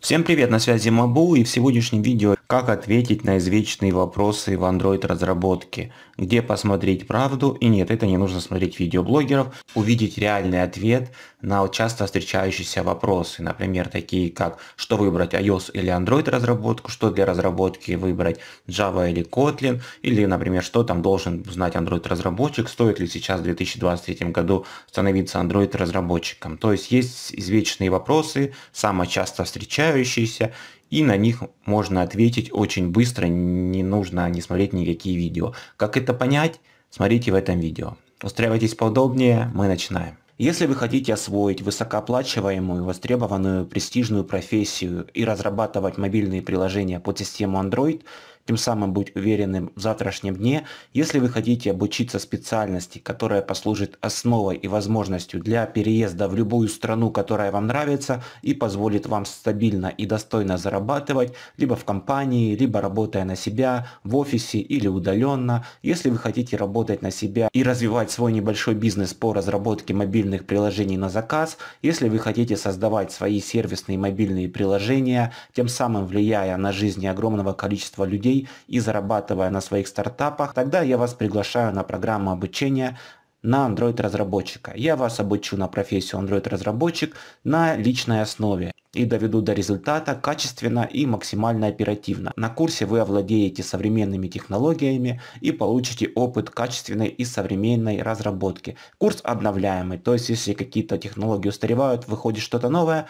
Всем привет, на связи Мабу и в сегодняшнем видео как ответить на извечные вопросы в Android разработке. Где посмотреть правду и нет, это не нужно смотреть видеоблогеров, увидеть реальный ответ на часто встречающиеся вопросы, например, такие как что выбрать iOS или Android разработку, что для разработки выбрать Java или Kotlin, или, например, что там должен знать Android разработчик, стоит ли сейчас в 2023 году становиться Android разработчиком. То есть есть извечные вопросы, самые часто встречающиеся, и на них можно ответить очень быстро, не нужно не смотреть никакие видео. Как это понять? Смотрите в этом видео. Устраивайтесь поудобнее, мы начинаем. Если вы хотите освоить высокооплачиваемую, востребованную, престижную профессию и разрабатывать мобильные приложения под систему Android, тем самым быть уверенным в завтрашнем дне. Если вы хотите обучиться специальности, которая послужит основой и возможностью для переезда в любую страну, которая вам нравится и позволит вам стабильно и достойно зарабатывать, либо в компании, либо работая на себя, в офисе или удаленно. Если вы хотите работать на себя и развивать свой небольшой бизнес по разработке мобильных приложений на заказ, если вы хотите создавать свои сервисные мобильные приложения, тем самым влияя на жизни огромного количества людей, людей и зарабатывая на своих стартапах, тогда я вас приглашаю на программу обучения на Android-разработчика. Я вас обучу на профессию Android-разработчик на личной основе и доведу до результата качественно и максимально оперативно. На курсе вы овладеете современными технологиями и получите опыт качественной и современной разработки. Курс обновляемый, то есть если какие-то технологии устаревают, выходит что-то новое,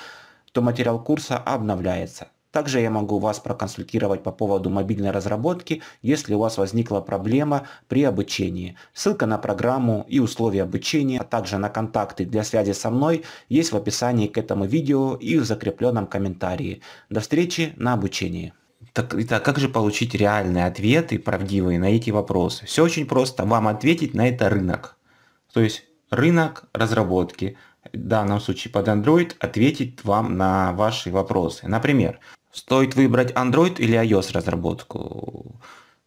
то материал курса обновляется. Также я могу вас проконсультировать по поводу мобильной разработки, если у вас возникла проблема при обучении. Ссылка на программу и условия обучения, а также на контакты для связи со мной есть в описании к этому видео и в закрепленном комментарии. До встречи на обучении. Так, итак, как же получить реальные ответы, правдивые, на эти вопросы? Все очень просто. Вам ответить на это рынок. То есть рынок разработки – в данном случае под Android, ответить вам на ваши вопросы. Например, стоит выбрать Android или iOS разработку?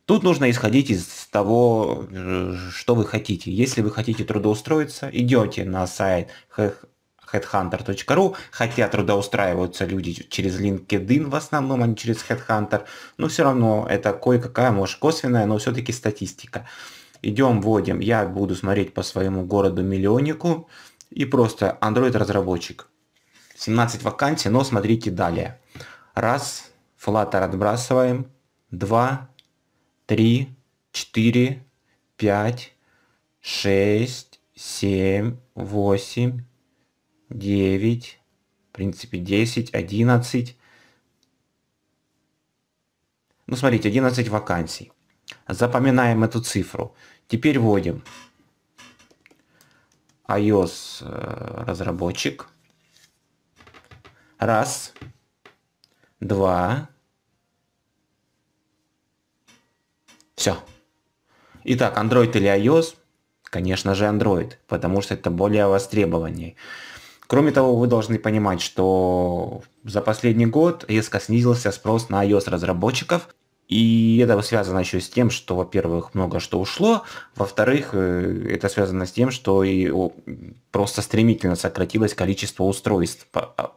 Тут нужно исходить из того, э, что вы хотите. Если вы хотите трудоустроиться, идете на сайт headhunter.ru, хотя трудоустраиваются люди через LinkedIn в основном, а не через Headhunter, но все равно это кое-какая, может, косвенная, но все-таки статистика. Идем, вводим. Я буду смотреть по своему городу-миллионнику и просто Android-разработчик. 17 вакансий, но смотрите далее. Раз, Flutter отбрасываем. Два, три, четыре, пять, шесть, семь, восемь, девять, в принципе, десять, одиннадцать. Ну, смотрите, одиннадцать вакансий. Запоминаем эту цифру. Теперь вводим iOS э, разработчик. Раз. Два. Все. Итак, Android или iOS? Конечно же, Android, потому что это более востребованнее. Кроме того, вы должны понимать, что за последний год резко снизился спрос на iOS разработчиков, и это связано еще с тем, что, во-первых, много что ушло, во-вторых, э, это связано с тем, что и просто стремительно сократилось количество устройств, а,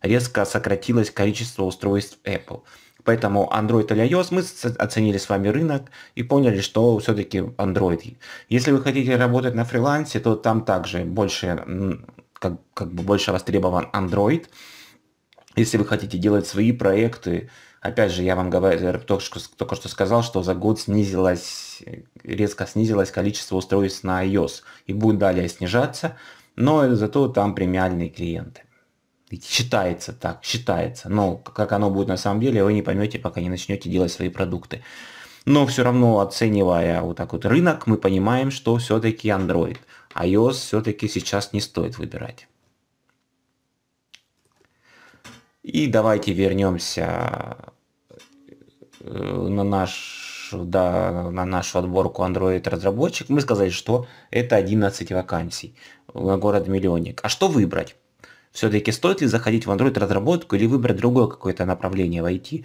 резко сократилось количество устройств Apple. Поэтому Android или iOS мы оценили с вами рынок и поняли, что все-таки Android. Если вы хотите работать на фрилансе, то там также больше, как, как бы больше востребован Android. Если вы хотите делать свои проекты, Опять же, я вам говорю, только что, только что сказал, что за год снизилось, резко снизилось количество устройств на iOS и будет далее снижаться, но зато там премиальные клиенты. Ведь считается так, считается. Но как оно будет на самом деле, вы не поймете, пока не начнете делать свои продукты. Но все равно, оценивая вот так вот рынок, мы понимаем, что все-таки Android. iOS все-таки сейчас не стоит выбирать. И давайте вернемся Э, на наш да, на нашу отборку Android разработчик, мы сказали, что это 11 вакансий на город миллионник. А что выбрать? Все-таки стоит ли заходить в Android разработку или выбрать другое какое-то направление в IT?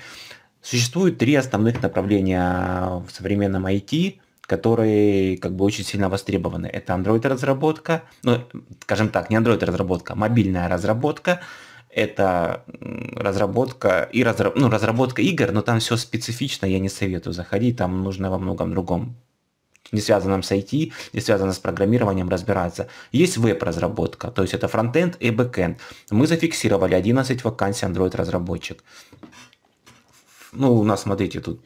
Существует три основных направления в современном IT, которые как бы очень сильно востребованы. Это Android разработка, ну, скажем так, не Android разработка, а мобильная разработка, это разработка и разра... ну, разработка игр, но там все специфично, я не советую заходить, там нужно во многом другом не связанном с IT, не связанном с программированием разбираться. Есть веб-разработка, то есть это фронтенд и бэкенд. Мы зафиксировали 11 вакансий Android-разработчик. Ну, у нас, смотрите, тут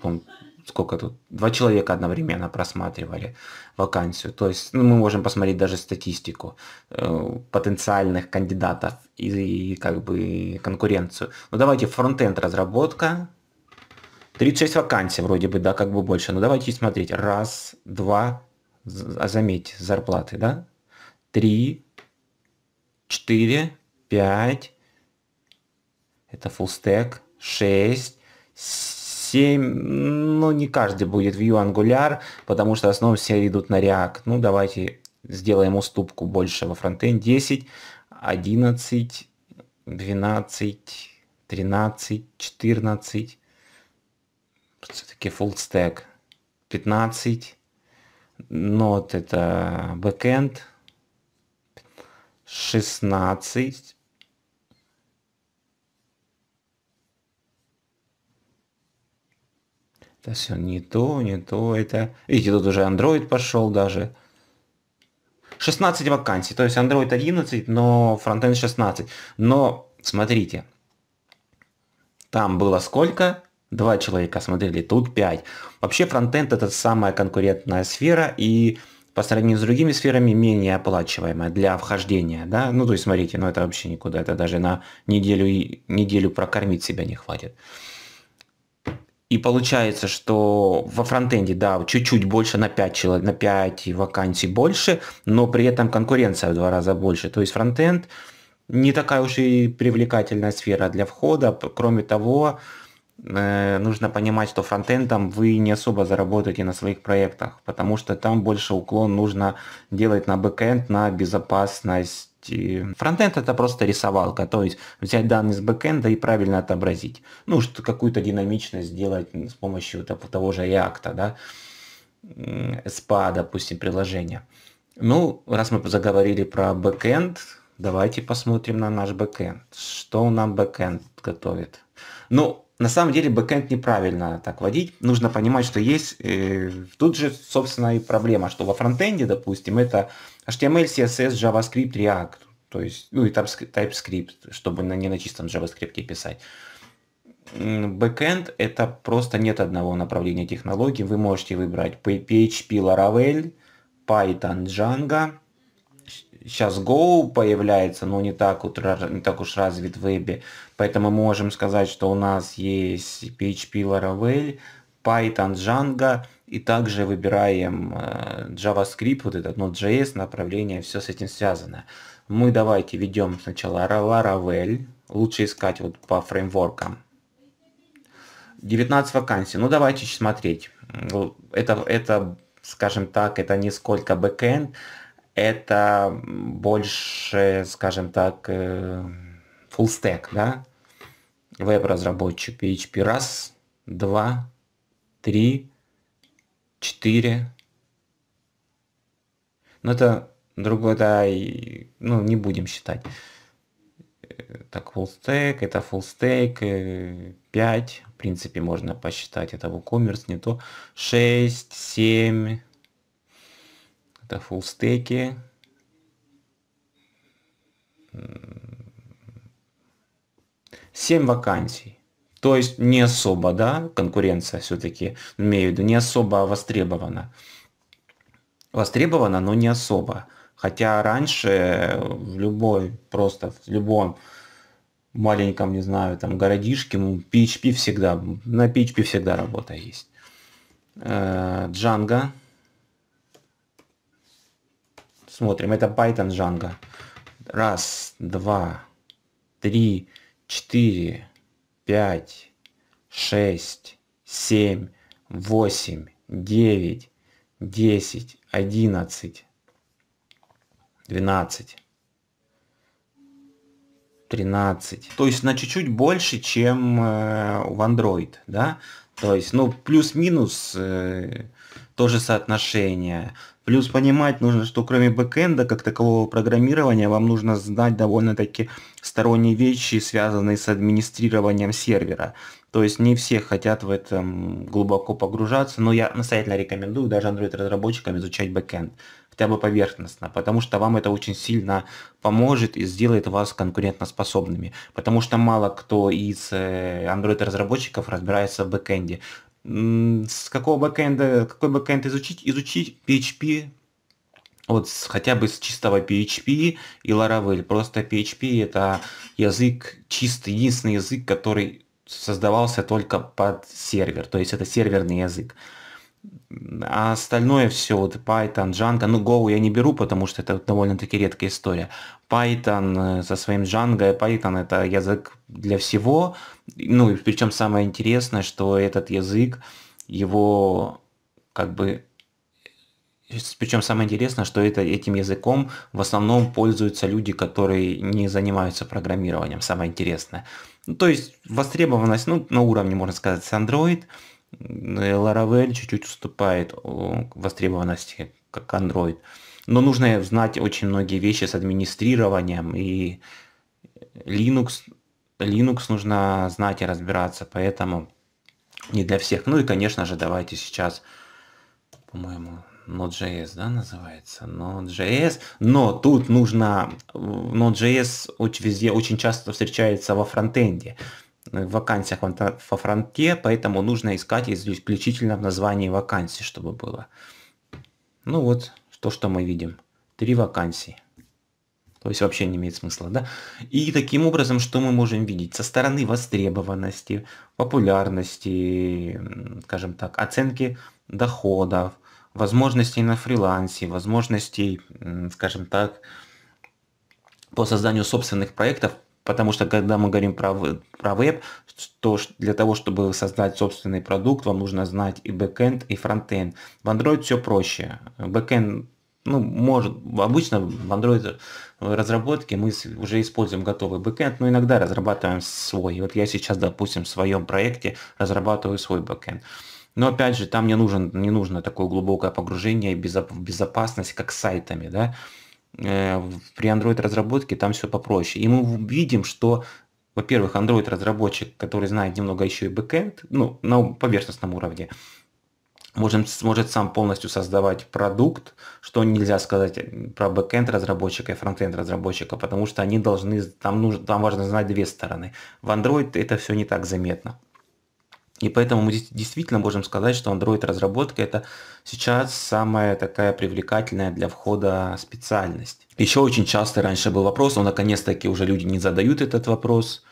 сколько тут, два человека одновременно просматривали вакансию. То есть ну, мы можем посмотреть даже статистику э, потенциальных кандидатов и, и как бы конкуренцию. Ну давайте фронтенд разработка. 36 вакансий вроде бы, да, как бы больше. Но ну, давайте смотреть. Раз, два, А заметьте, зарплаты, да? Три, четыре, пять, это full stack, шесть, 7, ну не каждый будет Vue Angular, потому что в основном все идут на React. Ну давайте сделаем уступку больше во фронтенд 10, 11, 12, 13, 14, все-таки full stack, 15, нот это backend. 16, Это все не то, не то, это... Видите, тут уже Android пошел даже. 16 вакансий, то есть Android 11, но фронтенд 16. Но, смотрите, там было сколько? Два человека смотрели, тут 5. Вообще фронтенд это самая конкурентная сфера и по сравнению с другими сферами менее оплачиваемая для вхождения, да, ну то есть смотрите, ну это вообще никуда, это даже на неделю, неделю прокормить себя не хватит. И получается, что во фронтенде, да, чуть-чуть больше на 5 человек, на 5 вакансий больше, но при этом конкуренция в два раза больше. То есть фронтенд не такая уж и привлекательная сфера для входа. Кроме того, э, нужно понимать, что фронтендом вы не особо заработаете на своих проектах, потому что там больше уклон нужно делать на бэкэнд, на безопасность, есть фронтенд это просто рисовалка, то есть взять данные с бэкенда и правильно отобразить. Ну, что какую-то динамичность сделать с помощью того же React, да, SPA, допустим, приложения. Ну, раз мы заговорили про бэкенд, давайте посмотрим на наш бэкенд. Что нам бэкенд готовит? Ну, на самом деле бэкэнд неправильно так водить. Нужно понимать, что есть... Э, тут же, собственно, и проблема, что во фронтенде, допустим, это HTML, CSS, JavaScript, React. То есть, ну и TypeScript, чтобы на, не на чистом JavaScript писать. Бэкэнд – это просто нет одного направления технологий. Вы можете выбрать PHP, Laravel, Python, Django – сейчас Go появляется, но не так, не так уж развит в вебе. Поэтому мы можем сказать, что у нас есть PHP Laravel, Python, Django, и также выбираем э, JavaScript, вот этот Node.js, ну, направление, все с этим связано. Мы давайте ведем сначала Laravel, лучше искать вот по фреймворкам. 19 вакансий, ну давайте смотреть. Это, это скажем так, это не сколько бэкэнд, это больше, скажем так, э, full stack, да? Веб-разработчик PHP раз, два, три, четыре. Но ну, это другое, да, и, ну, не будем считать. Так, full stack, это full stack, 5, э, в принципе, можно посчитать, это WooCommerce, не то, 6, 7, это фуллстеки. Семь вакансий. То есть не особо, да, конкуренция все-таки, имею в виду, не особо востребована. Востребована, но не особо. Хотя раньше в любой, просто в любом маленьком, не знаю, там городишке, PHP ну, всегда, на PHP всегда работа есть. Э, Django. Смотрим, это Python Django. Раз, два, три, четыре, пять, шесть, семь, восемь, девять, десять, одиннадцать, двенадцать. 13. То есть на чуть-чуть больше, чем э, в Android, да? То есть, ну, плюс-минус э, тоже соотношение. Плюс понимать нужно, что кроме бэкэнда, как такового программирования, вам нужно знать довольно-таки сторонние вещи, связанные с администрированием сервера. То есть не все хотят в этом глубоко погружаться, но я настоятельно рекомендую даже Android-разработчикам изучать бэкэнд хотя бы поверхностно, потому что вам это очень сильно поможет и сделает вас конкурентоспособными, потому что мало кто из э, Android-разработчиков разбирается в бэкэнде. С какого бэкэнда, какой бэкэнд изучить? Изучить PHP, вот хотя бы с чистого PHP и Laravel. Просто PHP это язык, чистый, единственный язык, который создавался только под сервер, то есть это серверный язык. А остальное все, вот Python, Django, ну Go я не беру, потому что это довольно-таки редкая история. Python э, со своим Django, Python это язык для всего. Ну, причем самое интересное, что этот язык, его как бы причем самое интересное, что это, этим языком в основном пользуются люди, которые не занимаются программированием, самое интересное. Ну, то есть востребованность ну, на уровне, можно сказать, с Android – Э, Laravel чуть-чуть уступает востребованности, как Android. Но нужно знать очень многие вещи с администрированием, и э, Linux, Linux нужно знать и разбираться, поэтому не для всех. Ну и, конечно же, давайте сейчас, по-моему, Node.js, да, называется? Node.js. Но тут нужно... Node.js везде очень часто встречается во фронтенде вакансиях во фронте, поэтому нужно искать исключительно в названии вакансии, чтобы было. Ну вот, то, что мы видим. Три вакансии. То есть вообще не имеет смысла, да? И таким образом, что мы можем видеть? Со стороны востребованности, популярности, скажем так, оценки доходов, возможностей на фрилансе, возможностей, скажем так, по созданию собственных проектов Потому что когда мы говорим про, про веб, то для того, чтобы создать собственный продукт, вам нужно знать и бэкэнд, и фронтенд. В Android все проще. Бэкэнд, ну, может, обычно в Android разработке мы уже используем готовый бэкэнд, но иногда разрабатываем свой. Вот я сейчас, допустим, в своем проекте разрабатываю свой бэкэнд. Но опять же, там не, нужен, не нужно такое глубокое погружение в безопасность, как с сайтами, да. Э, при Android разработке там все попроще. И мы видим, что, во-первых, Android разработчик, который знает немного еще и бэкэнд, ну, на поверхностном уровне, может, сможет сам полностью создавать продукт, что нельзя сказать про бэкенд разработчика и фронтенд разработчика, потому что они должны, там, нужно, там важно знать две стороны. В Android это все не так заметно. И поэтому мы действительно можем сказать, что Android-разработка это сейчас самая такая привлекательная для входа специальность. Еще очень часто раньше был вопрос, но наконец-таки уже люди не задают этот вопрос.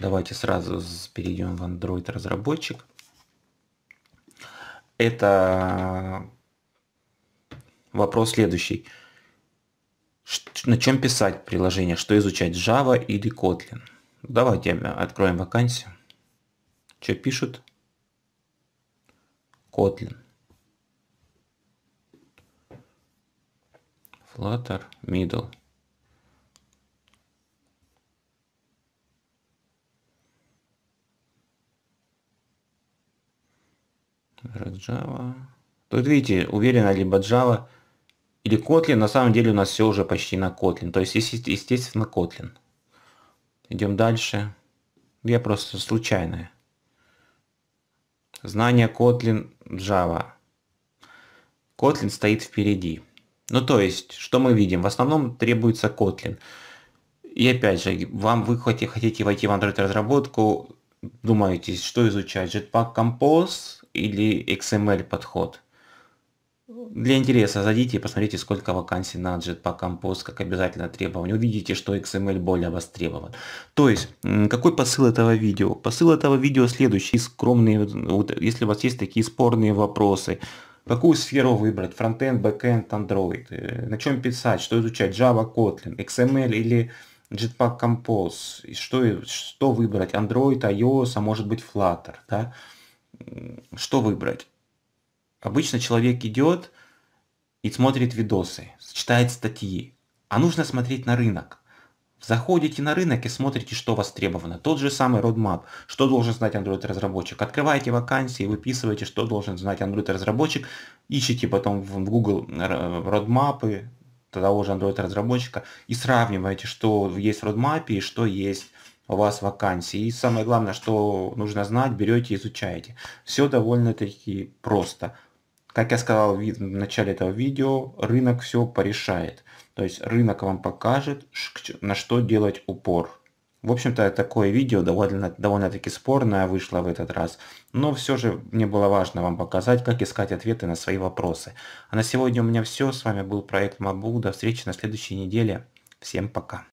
Давайте сразу перейдем в Android-разработчик. Это вопрос следующий. На чем писать приложение? Что изучать, Java или Kotlin? Давайте э, откроем вакансию. Что пишут? Kotlin. Flutter middle. Java. Тут видите, уверенно либо Java или Kotlin. На самом деле у нас все уже почти на Kotlin. То есть, естественно, Kotlin. Идем дальше. Я просто случайная знание Kotlin Java. Kotlin стоит впереди. Ну то есть, что мы видим? В основном требуется Kotlin. И опять же, вам вы хотите, хотите войти в Android разработку, думаете, что изучать, Jetpack Compose или XML подход – для интереса зайдите и посмотрите, сколько вакансий на Jetpack Compose как обязательное требование. Увидите, что XML более востребован. То есть, какой посыл этого видео? Посыл этого видео следующий. Скромные, вот, если у вас есть такие спорные вопросы, какую сферу выбрать, фронтенд, бэкенд, Android, э, на чем писать, что изучать, Java, Kotlin, XML или Jetpack Compose, и что, э, что выбрать, Android, iOS, а может быть Flutter, да? что выбрать. Обычно человек идет и смотрит видосы, читает статьи. А нужно смотреть на рынок. Заходите на рынок и смотрите, что востребовано. Тот же самый roadmap, что должен знать Android-разработчик. Открываете вакансии, выписываете, что должен знать Android-разработчик. Ищите потом в Google э, roadmap того же Android-разработчика и сравниваете, что есть в roadmap и что есть у вас вакансии. И самое главное, что нужно знать, берете, и изучаете. Все довольно-таки просто. Как я сказал в начале этого видео, рынок все порешает. То есть рынок вам покажет, на что делать упор. В общем-то, такое видео довольно-таки довольно спорное вышло в этот раз. Но все же мне было важно вам показать, как искать ответы на свои вопросы. А на сегодня у меня все. С вами был проект Мабу. До встречи на следующей неделе. Всем пока.